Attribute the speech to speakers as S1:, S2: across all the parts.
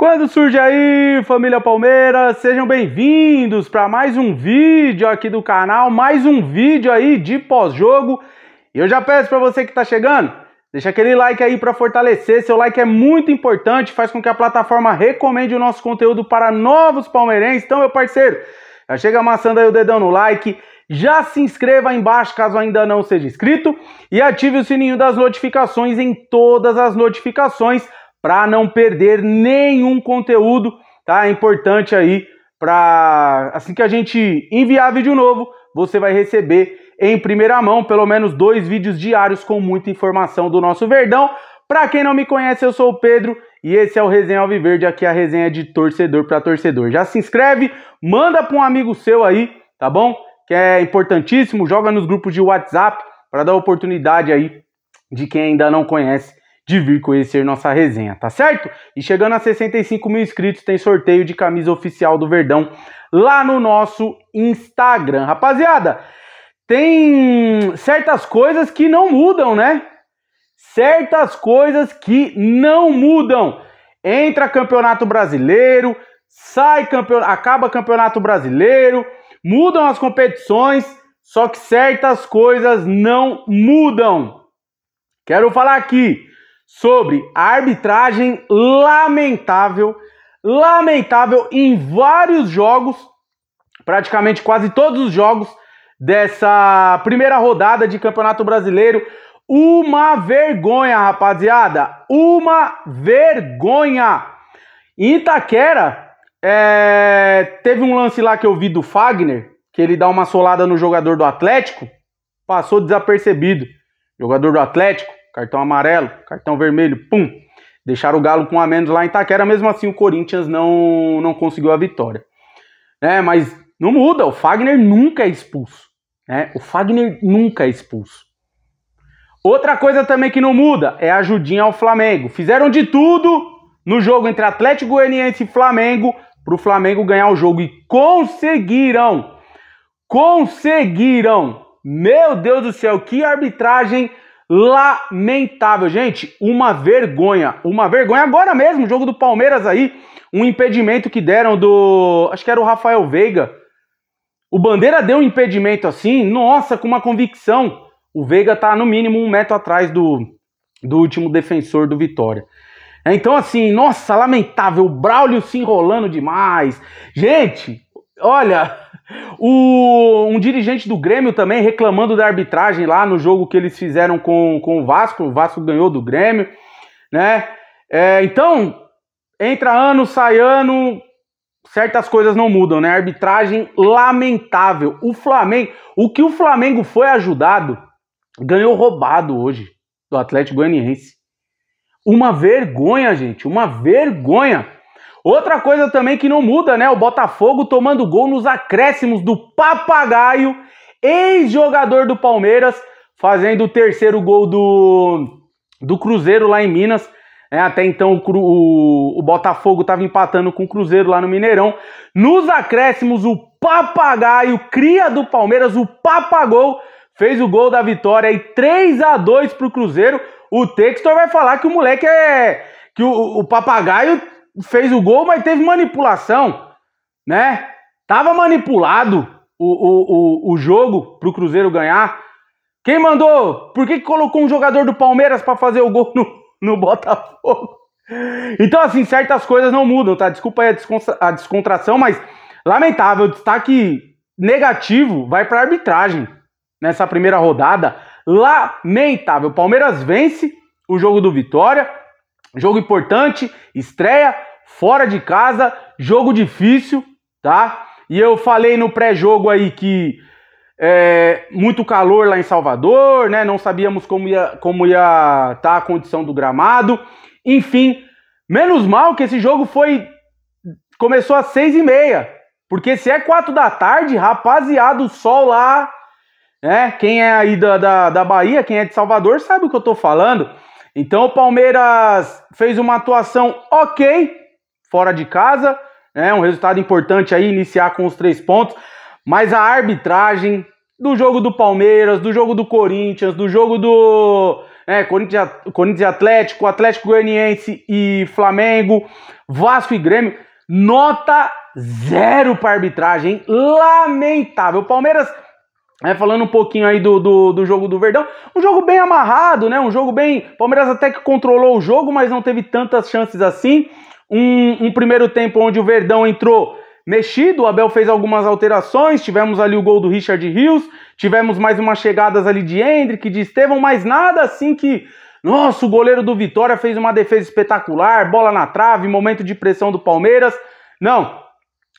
S1: Quando surge aí, família Palmeiras, sejam bem-vindos para mais um vídeo aqui do canal, mais um vídeo aí de pós-jogo. E eu já peço para você que está chegando, deixa aquele like aí para fortalecer, seu like é muito importante, faz com que a plataforma recomende o nosso conteúdo para novos palmeirenses. Então, meu parceiro, já chega amassando aí o dedão no like, já se inscreva aí embaixo caso ainda não seja inscrito e ative o sininho das notificações em todas as notificações para não perder nenhum conteúdo, tá? É importante aí para assim que a gente enviar vídeo novo, você vai receber em primeira mão pelo menos dois vídeos diários com muita informação do nosso Verdão. Para quem não me conhece, eu sou o Pedro e esse é o Resenha Alviverde, aqui é a resenha de torcedor para torcedor. Já se inscreve, manda para um amigo seu aí, tá bom? Que é importantíssimo, joga nos grupos de WhatsApp para dar oportunidade aí de quem ainda não conhece de vir conhecer nossa resenha, tá certo? E chegando a 65 mil inscritos, tem sorteio de camisa oficial do Verdão lá no nosso Instagram. Rapaziada, tem certas coisas que não mudam, né? Certas coisas que não mudam. Entra Campeonato Brasileiro, sai campeonato, acaba Campeonato Brasileiro, mudam as competições, só que certas coisas não mudam. Quero falar aqui sobre a arbitragem lamentável, lamentável em vários jogos, praticamente quase todos os jogos dessa primeira rodada de Campeonato Brasileiro. Uma vergonha, rapaziada! Uma vergonha! Em Itaquera, é... teve um lance lá que eu vi do Fagner, que ele dá uma solada no jogador do Atlético, passou desapercebido. Jogador do Atlético cartão amarelo, cartão vermelho, pum, deixaram o Galo com a menos lá em Itaquera, mesmo assim o Corinthians não, não conseguiu a vitória. Né? Mas não muda, o Fagner nunca é expulso. Né? O Fagner nunca é expulso. Outra coisa também que não muda é a ajudinha ao Flamengo. Fizeram de tudo no jogo entre Atlético Goianiense e Flamengo para o Flamengo ganhar o jogo e conseguiram. Conseguiram. Meu Deus do céu, que arbitragem lamentável, gente, uma vergonha, uma vergonha agora mesmo, jogo do Palmeiras aí, um impedimento que deram do, acho que era o Rafael Veiga. O Bandeira deu um impedimento assim, nossa, com uma convicção. O Veiga tá no mínimo um metro atrás do, do último defensor do Vitória. É, então, assim, nossa, lamentável. O Braulio se enrolando demais. Gente, olha, o, um dirigente do Grêmio também reclamando da arbitragem lá no jogo que eles fizeram com, com o Vasco. O Vasco ganhou do Grêmio, né? É, então, entra ano, sai ano, certas coisas não mudam, né? Arbitragem lamentável. O Flamengo, o que o Flamengo foi ajudado, ganhou roubado hoje do Atlético Goianiense. Uma vergonha, gente, uma vergonha. Outra coisa também que não muda, né? O Botafogo tomando gol nos acréscimos do Papagaio, ex-jogador do Palmeiras, fazendo o terceiro gol do, do Cruzeiro lá em Minas. É, até então o, o, o Botafogo estava empatando com o Cruzeiro lá no Mineirão. Nos acréscimos, o Papagaio, cria do Palmeiras, o Papagol, fez o gol da vitória e 3 a 2 para o Cruzeiro. O Textor vai falar que o moleque é. que o, o Papagaio fez o gol, mas teve manipulação, né? Tava manipulado o, o, o, o jogo pro Cruzeiro ganhar. Quem mandou? Por que, colocou um jogador do Palmeiras para fazer o gol no, no Botafogo? Então, assim, certas coisas não mudam, tá? Desculpa aí a, descontração, mas lamentável. Destaque negativo vai para arbitragem nessa primeira rodada. Lamentável. Palmeiras vence o jogo do Vitória, jogo importante, estreia fora de casa, jogo difícil, tá? E eu falei no pré-jogo aí que é, muito calor lá em Salvador, né? Não sabíamos como ia como ia estar tá a condição do gramado. Enfim, menos mal que esse jogo foi começou às seis e meia, porque se é quatro da tarde, rapaziada, o sol lá, né? Quem é aí da, da, da Bahia, quem é de Salvador sabe o que eu tô falando. Então o Palmeiras fez uma atuação ok, fora de casa, né? Um resultado importante aí, iniciar com os três pontos. Mas a arbitragem do jogo do Palmeiras, do jogo do Corinthians, do jogo do né, Corinthians, Corinthians e Atlético, Atlético Goianiense e Flamengo, Vasco e Grêmio, nota zero para arbitragem, lamentável. Palmeiras, né, falando um pouquinho aí do, do, do, jogo do Verdão, um jogo bem amarrado, né? Um jogo bem. Palmeiras até que controlou o jogo, mas não teve tantas chances assim. Um, um primeiro tempo onde o Verdão entrou mexido, o Abel fez algumas alterações, tivemos ali o gol do Richard Rios, tivemos mais umas chegadas ali de Hendrick, de Estevão, mas nada assim que, nossa, o goleiro do Vitória fez uma defesa espetacular, bola na trave, momento de pressão do Palmeiras. Não,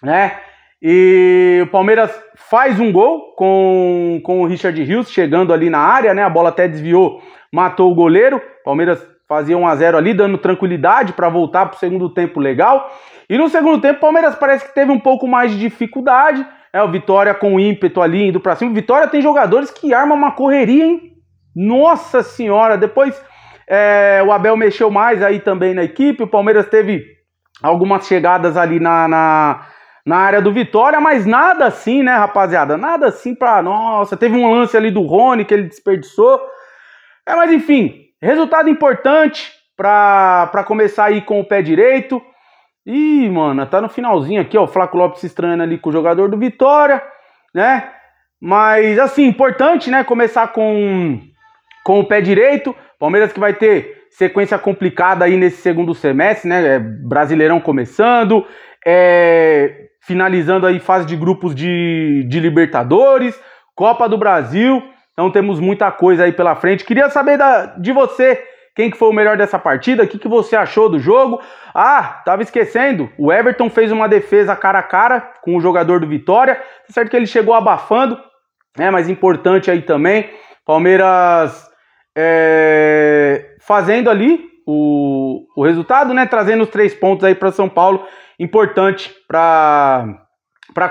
S1: né? E o Palmeiras faz um gol com, com o Richard Rios chegando ali na área, né? A bola até desviou, matou o goleiro. Palmeiras fazia 1 a 0 ali, dando tranquilidade para voltar para o segundo tempo legal. E no segundo tempo, o Palmeiras parece que teve um pouco mais de dificuldade. É o Vitória com ímpeto ali indo para cima. Vitória tem jogadores que armam uma correria, hein? Nossa senhora! Depois é, o Abel mexeu mais aí também na equipe. O Palmeiras teve algumas chegadas ali na, na, na área do Vitória, mas nada assim, né, rapaziada? Nada assim para nossa. Teve um lance ali do Rony que ele desperdiçou. É, mas enfim, resultado importante para começar aí com o pé direito. E, mano, tá no finalzinho aqui, ó. O Flaco Lopes se estranhando ali com o jogador do Vitória, né? Mas, assim, importante, né? Começar com, com o pé direito. Palmeiras que vai ter sequência complicada aí nesse segundo semestre, né? É, Brasileirão começando, é, finalizando aí fase de grupos de, de Libertadores, Copa do Brasil. Então temos muita coisa aí pela frente. Queria saber da, de você quem que foi o melhor dessa partida, o que, que você achou do jogo. Ah, tava esquecendo, o Everton fez uma defesa cara a cara com o jogador do Vitória. Tá certo que ele chegou abafando, né? Mas importante aí também. Palmeiras é, fazendo ali o, o resultado, né? Trazendo os três pontos aí para São Paulo. Importante para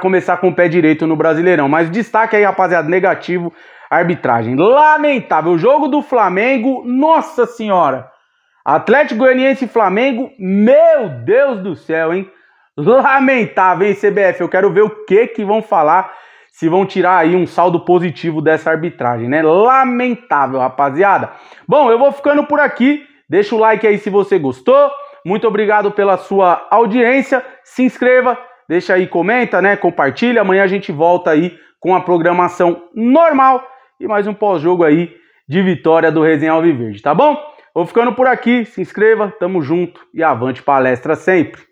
S1: começar com o pé direito no Brasileirão. Mas destaque aí, rapaziada, negativo Arbitragem. Lamentável. O jogo do Flamengo, nossa senhora. Atlético Goianiense e Flamengo, meu Deus do céu, hein? Lamentável, hein, CBF? Eu quero ver o que que vão falar, se vão tirar aí um saldo positivo dessa arbitragem, né? Lamentável, rapaziada. Bom, eu vou ficando por aqui. Deixa o like aí se você gostou. Muito obrigado pela sua audiência. Se inscreva, deixa aí, comenta, né? Compartilha. Amanhã a gente volta aí com a programação normal e mais um pós-jogo aí de vitória do Resenha Alviverde, tá bom? Vou ficando por aqui, se inscreva, tamo junto e avante palestra sempre!